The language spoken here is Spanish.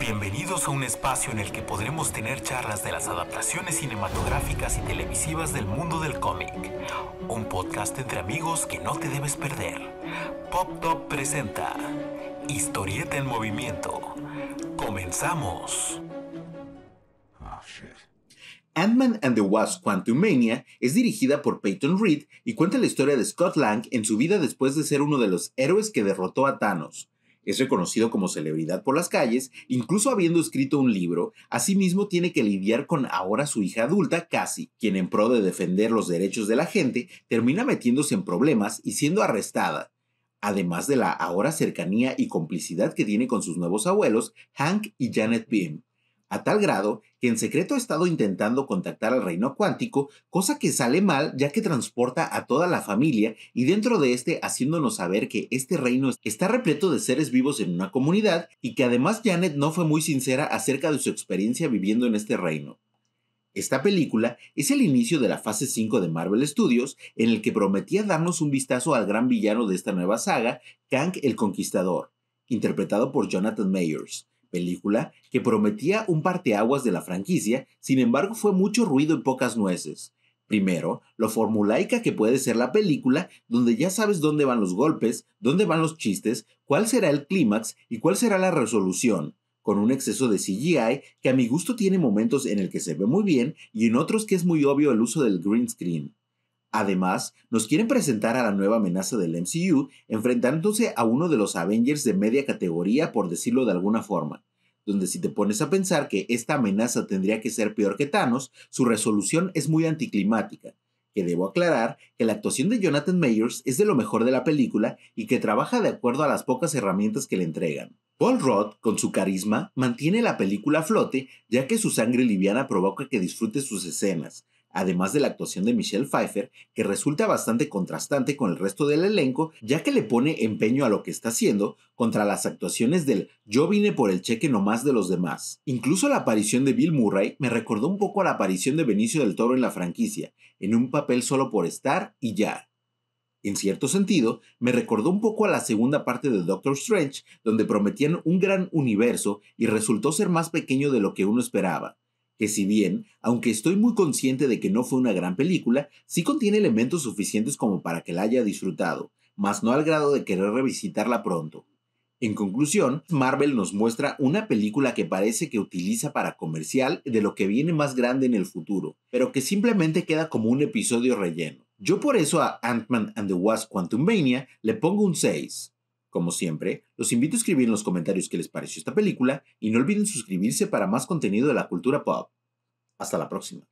Bienvenidos a un espacio en el que podremos tener charlas de las adaptaciones cinematográficas y televisivas del mundo del cómic. Un podcast entre amigos que no te debes perder. Pop Top presenta Historieta en Movimiento. Comenzamos. Ah, Ant-Man and the Wasp Quantumania es dirigida por Peyton Reed y cuenta la historia de Scott Lang en su vida después de ser uno de los héroes que derrotó a Thanos. Es reconocido como celebridad por las calles, incluso habiendo escrito un libro, asimismo tiene que lidiar con ahora su hija adulta, Cassie, quien en pro de defender los derechos de la gente, termina metiéndose en problemas y siendo arrestada. Además de la ahora cercanía y complicidad que tiene con sus nuevos abuelos, Hank y Janet Beam, a tal grado que en secreto ha estado intentando contactar al reino cuántico, cosa que sale mal ya que transporta a toda la familia y dentro de este haciéndonos saber que este reino está repleto de seres vivos en una comunidad y que además Janet no fue muy sincera acerca de su experiencia viviendo en este reino. Esta película es el inicio de la fase 5 de Marvel Studios, en el que prometía darnos un vistazo al gran villano de esta nueva saga, Kang el Conquistador, interpretado por Jonathan Mayers película que prometía un parteaguas de la franquicia, sin embargo fue mucho ruido y pocas nueces. Primero, lo formulaica que puede ser la película, donde ya sabes dónde van los golpes, dónde van los chistes, cuál será el clímax y cuál será la resolución, con un exceso de CGI que a mi gusto tiene momentos en el que se ve muy bien y en otros que es muy obvio el uso del green screen. Además, nos quieren presentar a la nueva amenaza del MCU enfrentándose a uno de los Avengers de media categoría, por decirlo de alguna forma, donde si te pones a pensar que esta amenaza tendría que ser peor que Thanos, su resolución es muy anticlimática, que debo aclarar que la actuación de Jonathan Mayers es de lo mejor de la película y que trabaja de acuerdo a las pocas herramientas que le entregan. Paul Roth, con su carisma, mantiene la película a flote ya que su sangre liviana provoca que disfrute sus escenas, además de la actuación de Michelle Pfeiffer, que resulta bastante contrastante con el resto del elenco, ya que le pone empeño a lo que está haciendo contra las actuaciones del yo vine por el cheque nomás de los demás. Incluso la aparición de Bill Murray me recordó un poco a la aparición de Benicio del Toro en la franquicia, en un papel solo por estar y ya. En cierto sentido, me recordó un poco a la segunda parte de Doctor Strange, donde prometían un gran universo y resultó ser más pequeño de lo que uno esperaba que si bien, aunque estoy muy consciente de que no fue una gran película, sí contiene elementos suficientes como para que la haya disfrutado, mas no al grado de querer revisitarla pronto. En conclusión, Marvel nos muestra una película que parece que utiliza para comercial de lo que viene más grande en el futuro, pero que simplemente queda como un episodio relleno. Yo por eso a Ant-Man and the Wasp Quantumania le pongo un 6. Como siempre, los invito a escribir en los comentarios qué les pareció esta película y no olviden suscribirse para más contenido de la cultura pop. Hasta la próxima.